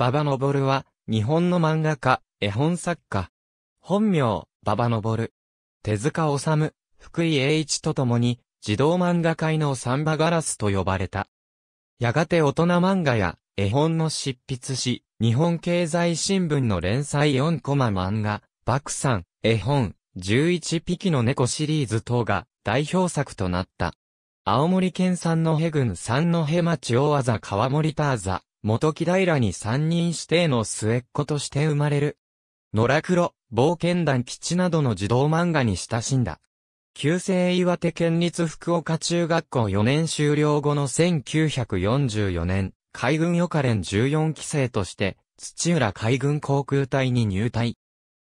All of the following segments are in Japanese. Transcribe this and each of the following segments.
馬場昇は、日本の漫画家、絵本作家。本名、馬場昇。手塚治虫、福井栄一と共に、児童漫画界のサンバガラスと呼ばれた。やがて大人漫画や絵本の執筆し、日本経済新聞の連載4コマ漫画、爆散、絵本、11匹の猫シリーズ等が代表作となった。青森県産のヘグン三戸町大技川森ターザ、元木平に三人指定の末っ子として生まれる。野良黒、冒険団基地などの児童漫画に親しんだ。旧制岩手県立福岡中学校4年終了後の1944年、海軍予科連14期生として、土浦海軍航空隊に入隊。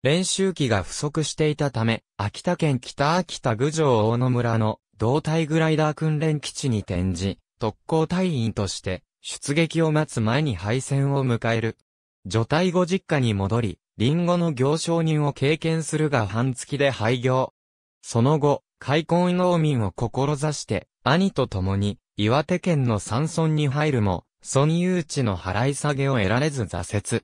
練習機が不足していたため、秋田県北秋田郡上大野村の、胴体グライダー訓練基地に展示、特攻隊員として、出撃を待つ前に敗戦を迎える。除隊後実家に戻り、リンゴの行商人を経験するが半月で廃業。その後、開墾農民を志して、兄と共に、岩手県の山村に入るも、村有地の払い下げを得られず挫折。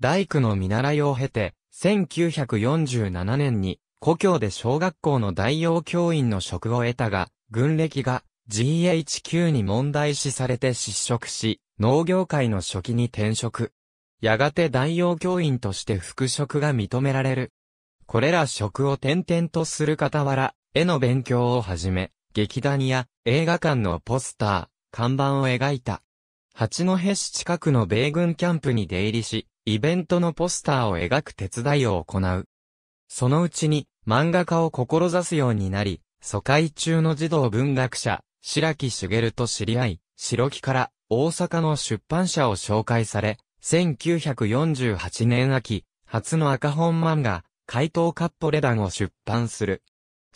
大工の見習いを経て、1947年に、故郷で小学校の代用教員の職を得たが、軍歴が GHQ に問題視されて失職し、農業界の初期に転職。やがて代用教員として復職が認められる。これら職を転々とする傍ら、絵の勉強をはじめ、劇団や映画館のポスター、看板を描いた。八戸市近くの米軍キャンプに出入りし、イベントのポスターを描く手伝いを行う。そのうちに漫画家を志すようになり、疎開中の児童文学者、白木茂と知り合い、白木から大阪の出版社を紹介され、1948年秋、初の赤本漫画、怪盗カッポレダンを出版する。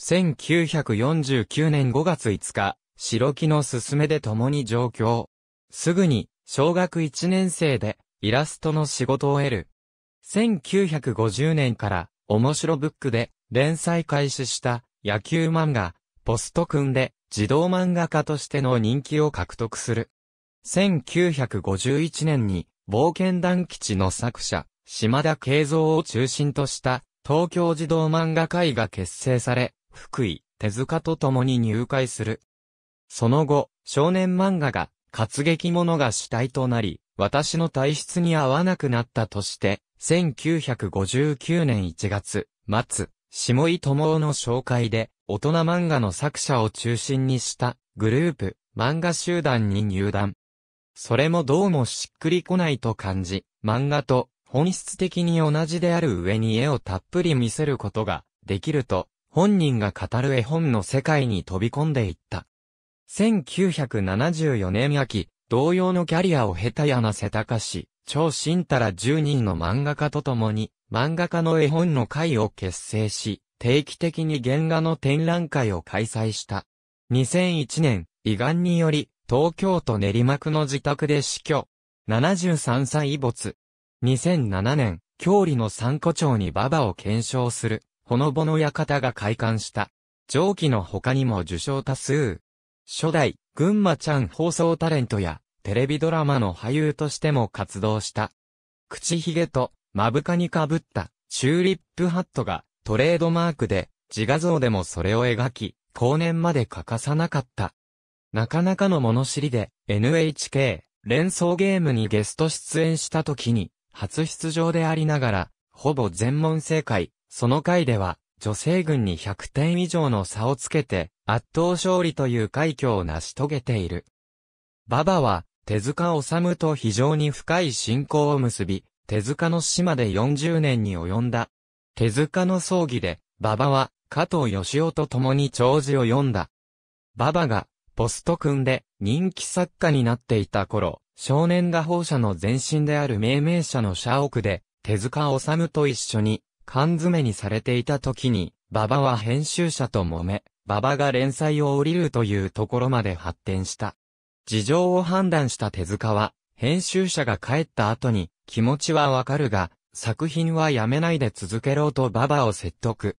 1949年5月5日、白木の勧めで共に上京。すぐに、小学1年生で、イラストの仕事を得る。1950年から、面白ブックで、連載開始した、野球漫画、ポスト君で、児童漫画家としての人気を獲得する。1951年に、冒険団基地の作者、島田慶三を中心とした東京児童漫画会が結成され、福井、手塚と共に入会する。その後、少年漫画が活劇者が主体となり、私の体質に合わなくなったとして、1959年1月、末、下井智夫の紹介で、大人漫画の作者を中心にしたグループ、漫画集団に入団。それもどうもしっくりこないと感じ、漫画と本質的に同じである上に絵をたっぷり見せることができると、本人が語る絵本の世界に飛び込んでいった。1974年秋、同様のキャリアを経た柳瀬隆史、超新たら10人の漫画家と共に、漫画家の絵本の会を結成し、定期的に原画の展覧会を開催した。2001年、胃がんにより、東京都練馬区の自宅で死去。73歳遺没。2007年、郷里の三古町に馬場を検証する、ほのぼの館が開館した。上記の他にも受賞多数。初代、群馬ちゃん放送タレントや、テレビドラマの俳優としても活動した。口ひげと、まぶかにかぶった、チューリップハットが、トレードマークで、自画像でもそれを描き、後年まで欠かさなかった。なかなかの物知りで、NHK、連想ゲームにゲスト出演した時に、初出場でありながら、ほぼ全問正解、その回では、女性軍に100点以上の差をつけて、圧倒勝利という快挙を成し遂げている。ババは、手塚治虫と非常に深い信仰を結び、手塚の死まで40年に及んだ。手塚の葬儀で、馬場は、加藤義雄と共に長寿を読んだ。馬場が、ポスト君で、人気作家になっていた頃、少年画報社の前身である命名者の社屋で、手塚治虫と一緒に、缶詰にされていた時に、馬場は編集者と揉め、馬場が連載を降りるというところまで発展した。事情を判断した手塚は、編集者が帰った後に、気持ちはわかるが、作品はやめないで続けろと馬場を説得。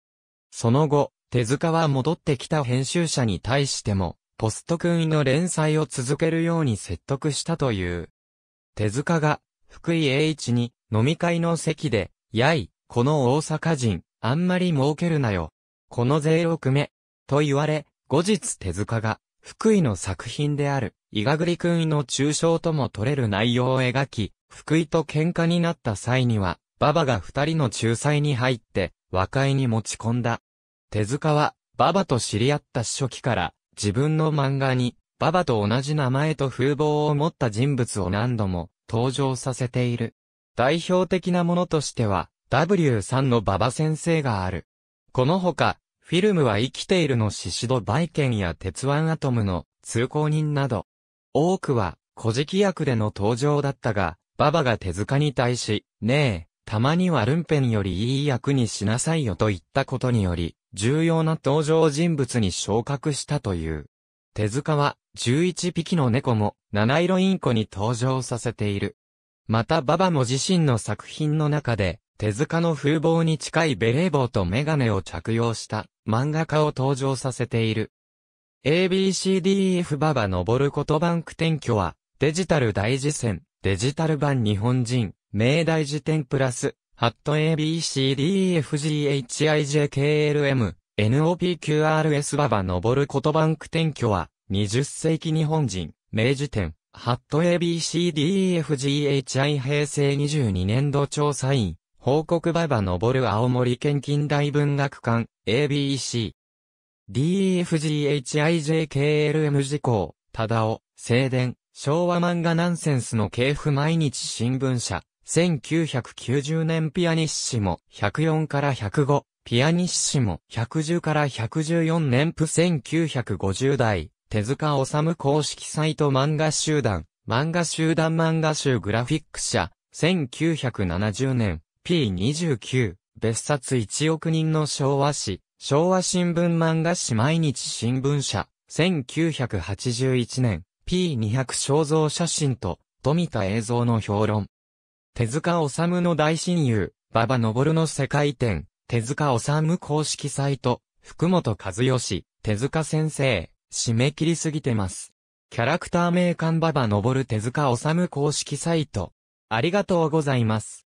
その後、手塚は戻ってきた編集者に対しても、ポスト君の連載を続けるように説得したという。手塚が、福井栄一に、飲み会の席で、やい、この大阪人、あんまり儲けるなよ。この税を組め、と言われ、後日手塚が、福井の作品である、伊賀栗君の抽象とも取れる内容を描き、福井と喧嘩になった際には、馬場が二人の仲裁に入って、和解に持ち込んだ。手塚は、馬場と知り合った初期から、自分の漫画に、馬場と同じ名前と風貌を持った人物を何度も登場させている。代表的なものとしては、W さんの馬場先生がある。このほか、フィルムは生きているのシシドバイケンや鉄腕アトムの通行人など、多くは古事記役での登場だったが、ババが手塚に対し、ねえ、たまにはルンペンよりいい役にしなさいよと言ったことにより、重要な登場人物に昇格したという。手塚は、11匹の猫も、七色インコに登場させている。またババも自身の作品の中で、手塚の風貌に近いベレー帽とメガネを着用した、漫画家を登場させている。ABCDEF ババ登ることバンク転居は、デジタル大事戦、デジタル版日本人、明大辞典プラス、ハット ABCDEFGHIJKLM、NOPQRS ババ登ることバンク転居は、20世紀日本人、明辞典、ハット ABCDEFGHI 平成22年度調査員、報告馬場昇る青森県近代文学館 ABC。DEFGHIJKLM 事項、忠尾、静電、昭和漫画ナンセンスの系譜毎日新聞社、1990年ピアニッシモ、104から105、ピアニッシモ、110から114年プ1950代、手塚治虫公式サイト漫画集団、漫画集団漫画集グラフィック社、1970年、P29、別冊1億人の昭和史、昭和新聞漫画誌毎日新聞社、1981年、P200 肖像写真と、富田映像の評論。手塚治虫の大親友、馬場昇の世界展、手塚治虫公式サイト、福本和義、手塚先生、締め切りすぎてます。キャラクター名鑑馬場昇手塚治虫公式サイト。ありがとうございます。